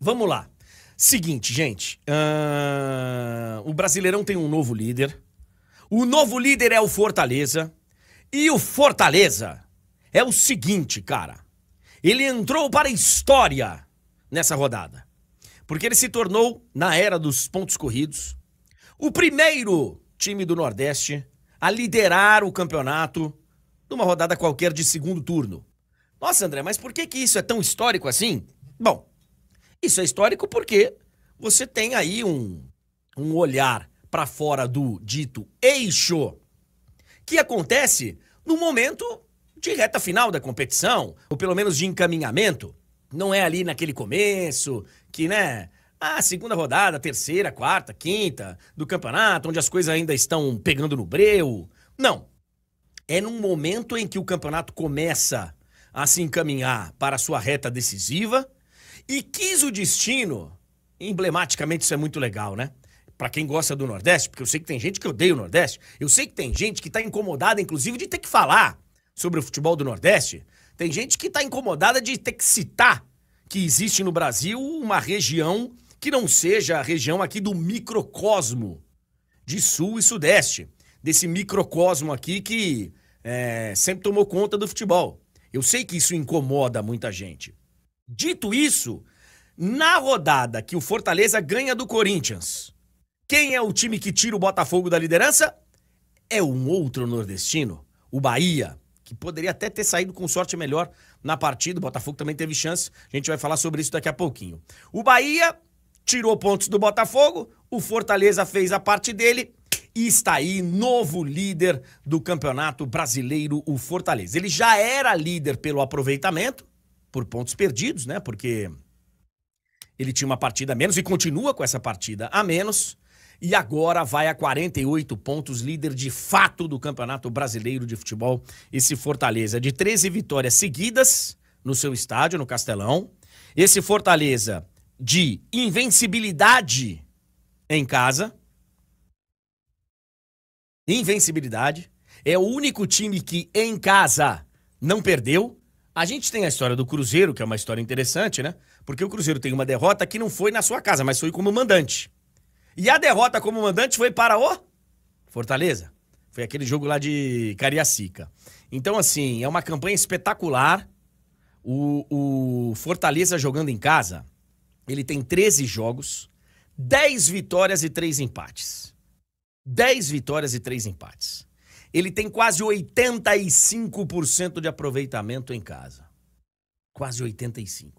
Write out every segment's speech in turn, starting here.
Vamos lá. Seguinte, gente. Uh, o Brasileirão tem um novo líder. O novo líder é o Fortaleza. E o Fortaleza é o seguinte, cara. Ele entrou para a história nessa rodada. Porque ele se tornou, na era dos pontos corridos, o primeiro time do Nordeste a liderar o campeonato numa rodada qualquer de segundo turno. Nossa, André, mas por que, que isso é tão histórico assim? Bom, isso é histórico porque você tem aí um, um olhar para fora do dito eixo, que acontece no momento de reta final da competição, ou pelo menos de encaminhamento. Não é ali naquele começo, que, né? A segunda rodada, terceira, quarta, quinta do campeonato, onde as coisas ainda estão pegando no breu. Não. É num momento em que o campeonato começa a se encaminhar para a sua reta decisiva e quis o destino, emblematicamente isso é muito legal, né? Para quem gosta do Nordeste, porque eu sei que tem gente que odeia o Nordeste, eu sei que tem gente que tá incomodada, inclusive, de ter que falar sobre o futebol do Nordeste. Tem gente que tá incomodada de ter que citar que existe no Brasil uma região que não seja a região aqui do microcosmo de Sul e Sudeste, desse microcosmo aqui que é, sempre tomou conta do futebol. Eu sei que isso incomoda muita gente. Dito isso, na rodada que o Fortaleza ganha do Corinthians, quem é o time que tira o Botafogo da liderança? É um outro nordestino, o Bahia, que poderia até ter saído com sorte melhor na partida. O Botafogo também teve chance. A gente vai falar sobre isso daqui a pouquinho. O Bahia tirou pontos do Botafogo, o Fortaleza fez a parte dele e está aí novo líder do Campeonato Brasileiro, o Fortaleza. Ele já era líder pelo aproveitamento, por pontos perdidos, né? Porque ele tinha uma partida a menos e continua com essa partida a menos. E agora vai a 48 pontos, líder de fato do Campeonato Brasileiro de Futebol. Esse Fortaleza de 13 vitórias seguidas no seu estádio, no Castelão. Esse Fortaleza de invencibilidade em casa. Invencibilidade. É o único time que em casa não perdeu a gente tem a história do Cruzeiro, que é uma história interessante, né? Porque o Cruzeiro tem uma derrota que não foi na sua casa, mas foi como mandante. E a derrota como mandante foi para o Fortaleza. Foi aquele jogo lá de Cariacica. Então, assim, é uma campanha espetacular. O, o Fortaleza jogando em casa, ele tem 13 jogos, 10 vitórias e 3 empates. 10 vitórias e 3 empates ele tem quase 85% de aproveitamento em casa. Quase 85%.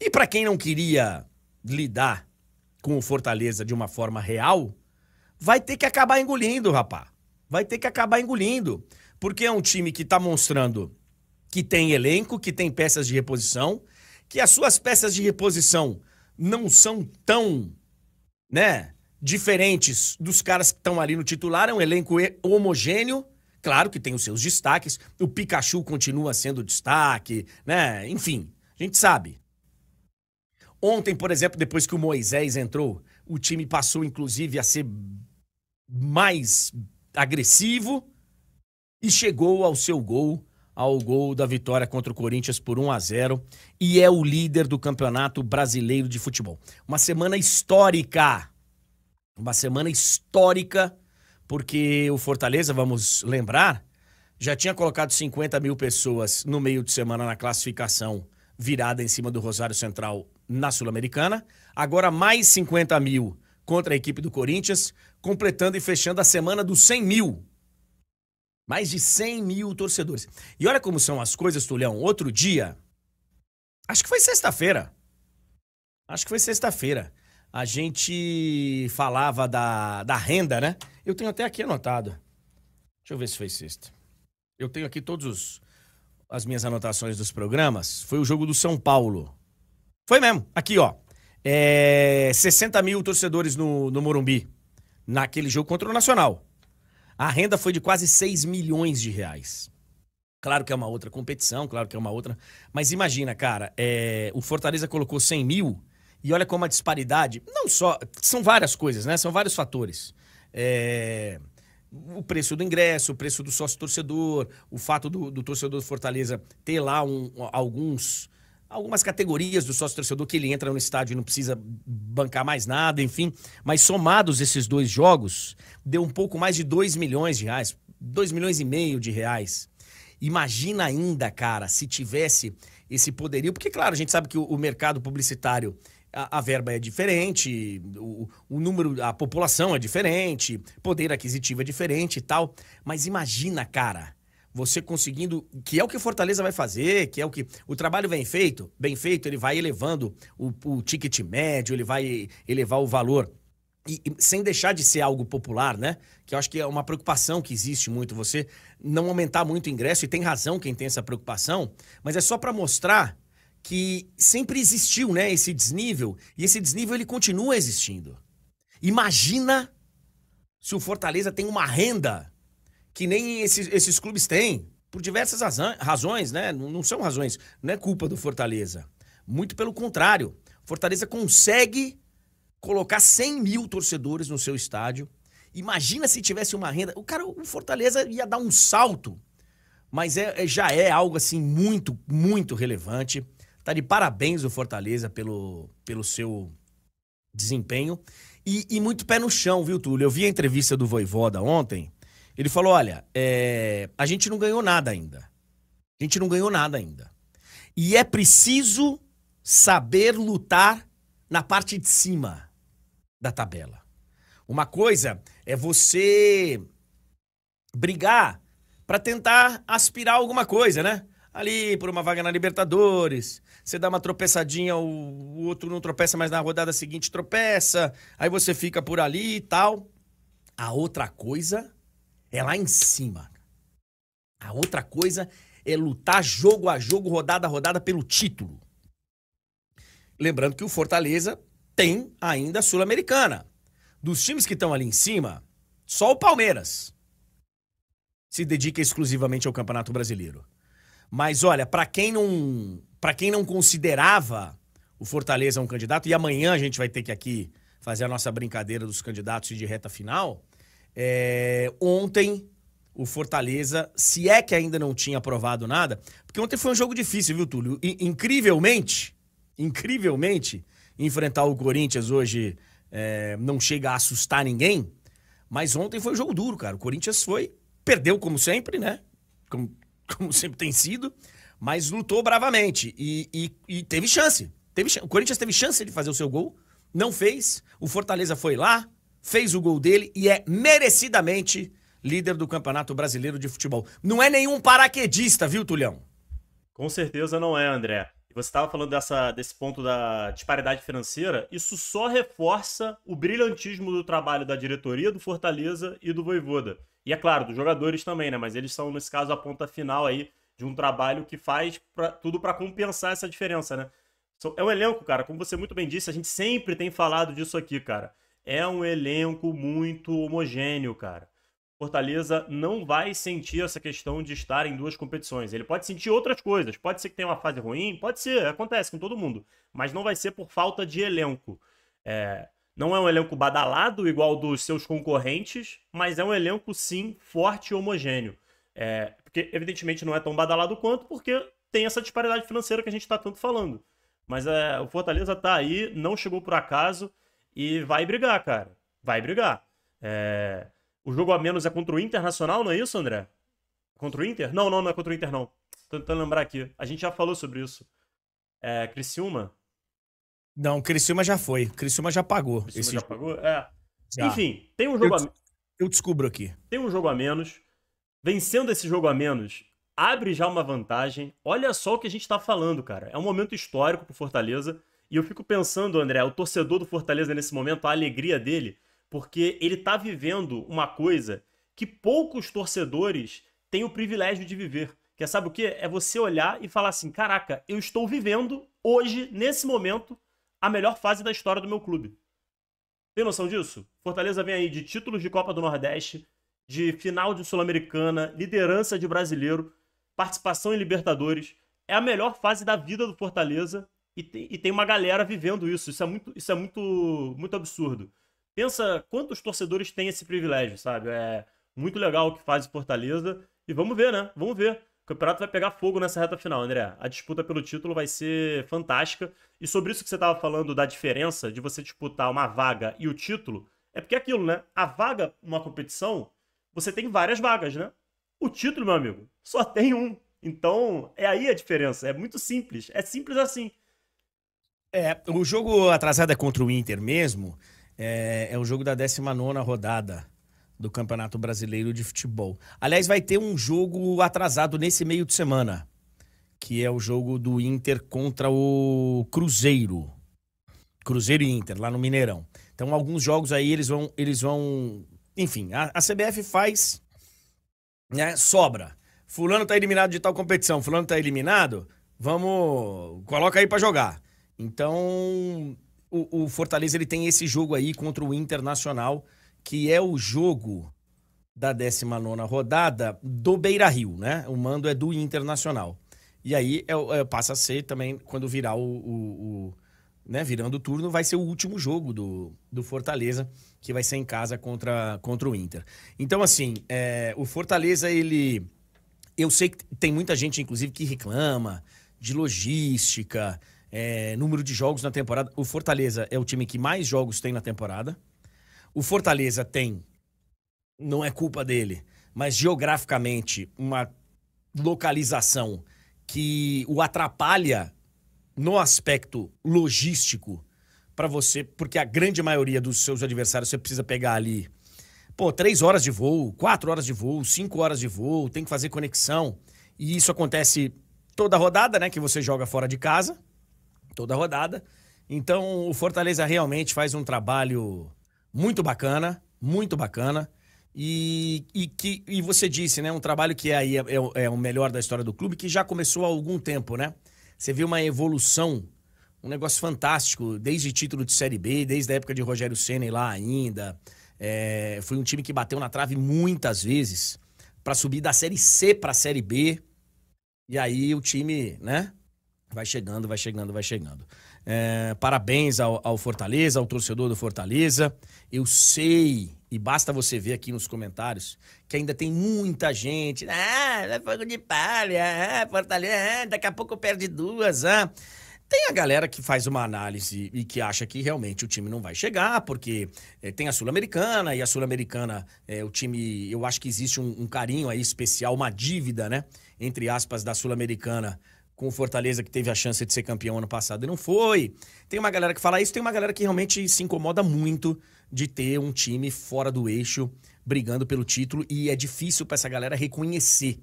E para quem não queria lidar com o Fortaleza de uma forma real, vai ter que acabar engolindo, rapá. Vai ter que acabar engolindo. Porque é um time que está mostrando que tem elenco, que tem peças de reposição, que as suas peças de reposição não são tão, né, diferentes dos caras que estão ali no titular, é um elenco homogêneo. Claro que tem os seus destaques. O Pikachu continua sendo destaque, né? Enfim, a gente sabe. Ontem, por exemplo, depois que o Moisés entrou, o time passou inclusive a ser mais agressivo e chegou ao seu gol, ao gol da vitória contra o Corinthians por 1 a 0 e é o líder do Campeonato Brasileiro de Futebol. Uma semana histórica uma semana histórica, porque o Fortaleza, vamos lembrar, já tinha colocado 50 mil pessoas no meio de semana na classificação virada em cima do Rosário Central na Sul-Americana. Agora mais 50 mil contra a equipe do Corinthians, completando e fechando a semana dos 100 mil. Mais de 100 mil torcedores. E olha como são as coisas, Tulhão. Outro dia, acho que foi sexta-feira. Acho que foi sexta-feira a gente falava da, da renda, né? Eu tenho até aqui anotado. Deixa eu ver se foi sexta. Eu tenho aqui todos os, as minhas anotações dos programas. Foi o jogo do São Paulo. Foi mesmo. Aqui, ó. É, 60 mil torcedores no, no Morumbi. Naquele jogo contra o Nacional. A renda foi de quase 6 milhões de reais. Claro que é uma outra competição, claro que é uma outra. Mas imagina, cara, é, o Fortaleza colocou 100 mil e olha como a disparidade, não só. São várias coisas, né? São vários fatores. É, o preço do ingresso, o preço do sócio-torcedor, o fato do, do torcedor do Fortaleza ter lá um, alguns algumas categorias do sócio-torcedor que ele entra no estádio e não precisa bancar mais nada, enfim. Mas somados esses dois jogos, deu um pouco mais de 2 milhões de reais, 2 milhões e meio de reais. Imagina ainda, cara, se tivesse esse poderio, porque claro, a gente sabe que o, o mercado publicitário a, verba é diferente, o, o, número, a população é diferente, poder aquisitivo é diferente e tal. Mas imagina, cara, você conseguindo, que é o que Fortaleza vai fazer, que é o que o trabalho bem feito, bem feito, ele vai elevando o, o ticket médio, ele vai elevar o valor e, e, sem deixar de ser algo popular, né? Que eu acho que é uma preocupação que existe muito, você não aumentar muito o ingresso, e tem razão quem tem essa preocupação, mas é só para mostrar que sempre existiu, né, esse desnível, e esse desnível ele continua existindo. Imagina se o Fortaleza tem uma renda que nem esses, esses clubes têm, por diversas razões, né? Não são razões, não é culpa do Fortaleza. Muito pelo contrário, Fortaleza consegue colocar 100 mil torcedores no seu estádio. Imagina se tivesse uma renda. O cara, o Fortaleza ia dar um salto. Mas é, é já é algo assim muito, muito relevante. Tá de parabéns o Fortaleza pelo, pelo seu desempenho. E, e muito pé no chão, viu, Túlio? Eu vi a entrevista do Voivoda ontem. Ele falou: olha, é, a gente não ganhou nada ainda. A gente não ganhou nada ainda. E é preciso saber lutar na parte de cima da tabela. Uma coisa é você brigar para tentar aspirar alguma coisa, né? Ali por uma vaga na Libertadores, você dá uma tropeçadinha, o, o outro não tropeça, mas na rodada seguinte tropeça, aí você fica por ali e tal. A outra coisa é lá em cima. A outra coisa é lutar jogo a jogo, rodada a rodada pelo título. Lembrando que o Fortaleza tem ainda a Sul-Americana. Dos times que estão ali em cima, só o Palmeiras se dedica exclusivamente ao Campeonato Brasileiro. Mas olha, para quem não para quem não considerava o Fortaleza um candidato, e amanhã a gente vai ter que aqui fazer a nossa brincadeira dos candidatos de reta final. É, ontem o Fortaleza, se é que ainda não tinha aprovado nada, porque ontem foi um jogo difícil, viu, Túlio? I incrivelmente, incrivelmente, enfrentar o Corinthians hoje é, não chega a assustar ninguém, mas ontem foi um jogo duro, cara. O Corinthians foi, perdeu como sempre, né? Como, como sempre tem sido, mas lutou bravamente e, e, e teve chance. Teve, o Corinthians teve chance de fazer o seu gol, não fez. O Fortaleza foi lá, fez o gol dele e é merecidamente líder do Campeonato Brasileiro de Futebol. Não é nenhum paraquedista, viu, Tulhão? Com certeza não é, André. Você estava falando dessa, desse ponto da disparidade financeira. Isso só reforça o brilhantismo do trabalho da diretoria do Fortaleza e do Voivoda. E é claro, dos jogadores também, né? Mas eles são, nesse caso, a ponta final aí de um trabalho que faz pra, tudo para compensar essa diferença, né? É um elenco, cara, como você muito bem disse, a gente sempre tem falado disso aqui, cara. É um elenco muito homogêneo, cara. Fortaleza não vai sentir essa questão de estar em duas competições. Ele pode sentir outras coisas. Pode ser que tenha uma fase ruim, pode ser, acontece com todo mundo. Mas não vai ser por falta de elenco. É, não é um elenco badalado igual dos seus concorrentes, mas é um elenco, sim, forte e homogêneo. É, porque, evidentemente, não é tão badalado quanto, porque tem essa disparidade financeira que a gente está tanto falando. Mas é, o Fortaleza está aí, não chegou por acaso e vai brigar, cara. Vai brigar. É... O jogo a menos é contra o Internacional, não é isso, André? Contra o Inter? Não, não, não é contra o Inter, não. Tô tentando lembrar aqui. A gente já falou sobre isso. É, Criciúma? Não, Criciúma já foi. Criciúma já pagou. Criciúma esse já jogo. pagou? É. Já. Enfim, tem um jogo eu, a menos. Eu descubro aqui. Tem um jogo a menos vencendo esse jogo a menos, abre já uma vantagem. Olha só o que a gente está falando, cara. É um momento histórico pro Fortaleza. E eu fico pensando, André, o torcedor do Fortaleza nesse momento, a alegria dele, porque ele tá vivendo uma coisa que poucos torcedores têm o privilégio de viver. Que é, sabe o que? É você olhar e falar assim: caraca, eu estou vivendo hoje, nesse momento, a melhor fase da história do meu clube. Tem noção disso? Fortaleza vem aí de títulos de Copa do Nordeste, de final de Sul-Americana, liderança de brasileiro, participação em Libertadores. É a melhor fase da vida do Fortaleza e tem, e tem uma galera vivendo isso. Isso é muito, isso é muito, muito absurdo. Pensa quantos torcedores têm esse privilégio, sabe? É muito legal o que faz o Fortaleza. E vamos ver, né? Vamos ver. O campeonato vai pegar fogo nessa reta final, André. A disputa pelo título vai ser fantástica. E sobre isso que você estava falando da diferença de você disputar uma vaga e o título, é porque é aquilo, né? A vaga numa competição você tem várias vagas, né? O título, meu amigo, só tem um. Então, é aí a diferença. É muito simples. É simples assim. É, o jogo atrasado é contra o Inter mesmo. É, é o jogo da 19 rodada do Campeonato Brasileiro de Futebol. Aliás, vai ter um jogo atrasado nesse meio de semana, que é o jogo do Inter contra o Cruzeiro. Cruzeiro e Inter, lá no Mineirão. Então, alguns jogos aí eles vão, eles vão enfim, a, a CBF faz, né, sobra. Fulano tá eliminado de tal competição, fulano tá eliminado, vamos, coloca aí para jogar. Então, o, o, Fortaleza ele tem esse jogo aí contra o Internacional, que é o jogo da 19 rodada do Beira Rio, né? O mando é do Internacional. E aí é, é, passa a ser também quando virar o, o, né, virando turno, vai ser o último jogo do, do Fortaleza, que vai ser em casa contra, contra o Inter. Então, assim, é, o Fortaleza, ele. Eu sei que tem muita gente, inclusive, que reclama de logística, é, número de jogos na temporada. O Fortaleza é o time que mais jogos tem na temporada. O Fortaleza tem, não é culpa dele, mas geograficamente, uma localização que o atrapalha no aspecto logístico para você, porque a grande maioria dos seus adversários você precisa pegar ali, pô, três horas de voo, quatro horas de voo, cinco horas de voo, tem que fazer conexão. E isso acontece toda rodada, né? Que você joga fora de casa, toda rodada. Então o Fortaleza realmente faz um trabalho muito bacana, muito bacana. E, e, que, e você disse, né? Um trabalho que aí é, é, é o melhor da história do clube, que já começou há algum tempo, né? Você vê uma evolução, um negócio fantástico, desde título de Série B, desde a época de Rogério Senna lá ainda. É, foi um time que bateu na trave muitas vezes para subir da Série C para a Série B. E aí o time, né? Vai chegando, vai chegando, vai chegando. É, parabéns ao, ao Fortaleza, ao torcedor do Fortaleza. Eu sei, e basta você ver aqui nos comentários que ainda tem muita gente. Ah, é fogo de palha, ah, Fortaleza, ah, daqui a pouco perde duas. Ah. Tem a galera que faz uma análise e que acha que realmente o time não vai chegar, porque é, tem a Sul-Americana, e a Sul-Americana, é, o time, eu acho que existe um, um carinho aí especial, uma dívida, né? Entre aspas, da Sul-Americana com o Fortaleza que teve a chance de ser campeão ano passado e não foi. Tem uma galera que fala isso, tem uma galera que realmente se incomoda muito de ter um time fora do eixo brigando pelo título e é difícil para essa galera reconhecer.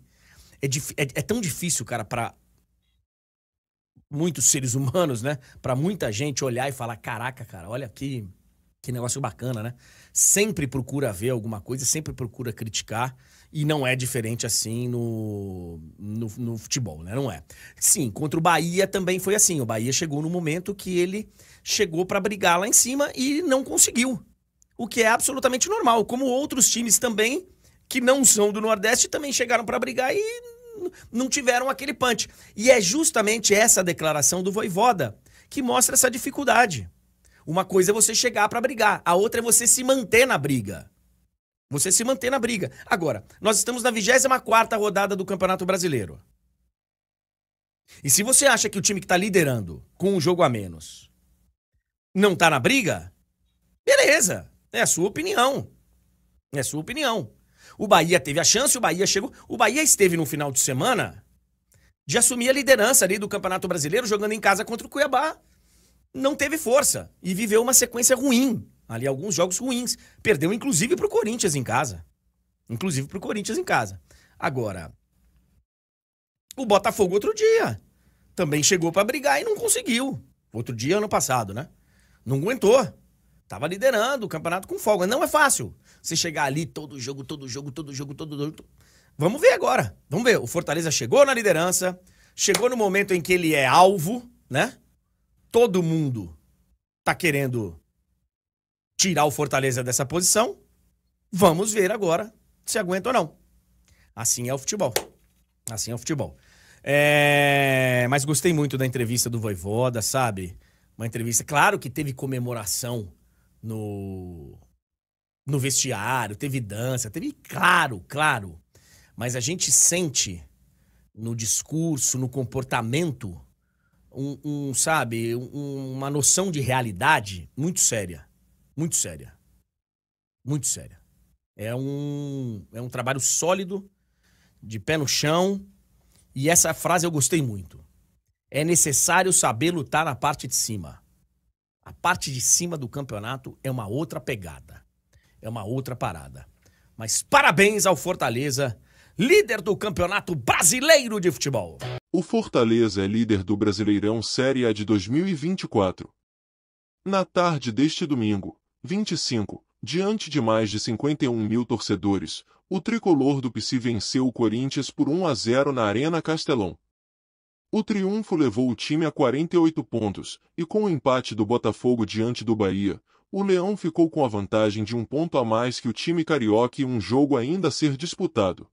É, é, é tão difícil, cara, para muitos seres humanos, né? Para muita gente olhar e falar: caraca, cara, olha que, que negócio bacana, né? Sempre procura ver alguma coisa, sempre procura criticar. E não é diferente assim no, no, no, futebol, né? Não é. Sim, contra o Bahia também foi assim. O Bahia chegou no momento que ele chegou para brigar lá em cima e não conseguiu o que é absolutamente normal, como outros times também que não são do Nordeste também chegaram para brigar e não tiveram aquele punch. E é justamente essa declaração do Voivoda que mostra essa dificuldade. Uma coisa é você chegar para brigar, a outra é você se manter na briga. Você se manter na briga. Agora, nós estamos na 24ª rodada do Campeonato Brasileiro. E se você acha que o time que está liderando com um jogo a menos não está na briga, beleza. É a sua opinião. É a sua opinião. O Bahia teve a chance, o Bahia chegou. O Bahia esteve no final de semana de assumir a liderança ali do Campeonato Brasileiro, jogando em casa contra o Cuiabá. Não teve força e viveu uma sequência ruim. Ali, alguns jogos ruins. Perdeu, inclusive, para o Corinthians em casa. Inclusive para o Corinthians em casa. Agora, o Botafogo outro dia também chegou para brigar e não conseguiu. Outro dia, ano passado, né? Não aguentou. Tava liderando o campeonato com folga. Não é fácil você chegar ali todo jogo, todo jogo, todo jogo, todo jogo. Vamos ver agora. Vamos ver. O Fortaleza chegou na liderança, chegou no momento em que ele é alvo, né? Todo mundo tá querendo tirar o Fortaleza dessa posição. Vamos ver agora se aguenta ou não. Assim é o futebol. Assim é o futebol. É... Mas gostei muito da entrevista do Voivoda, sabe? Uma entrevista, claro que teve comemoração no no vestiário, teve dança, teve claro, claro. Mas a gente sente no discurso, no comportamento, um, um sabe, um, uma noção de realidade muito séria, muito séria, muito séria. É um é um trabalho sólido, de pé no chão. E essa frase eu gostei muito. É necessário saber lutar na parte de cima. A parte de cima do campeonato é uma outra pegada. É uma outra parada. Mas parabéns ao Fortaleza, líder do Campeonato Brasileiro de Futebol. O Fortaleza é líder do Brasileirão Série A de 2024. Na tarde deste domingo, 25, diante de mais de 51 mil torcedores, o tricolor do Pici venceu o Corinthians por 1 a 0 na Arena Castelão. O triunfo levou o time a 48 pontos, e com o empate do Botafogo diante do Bahia, o Leão ficou com a vantagem de um ponto a mais que o time carioca e um jogo ainda a ser disputado.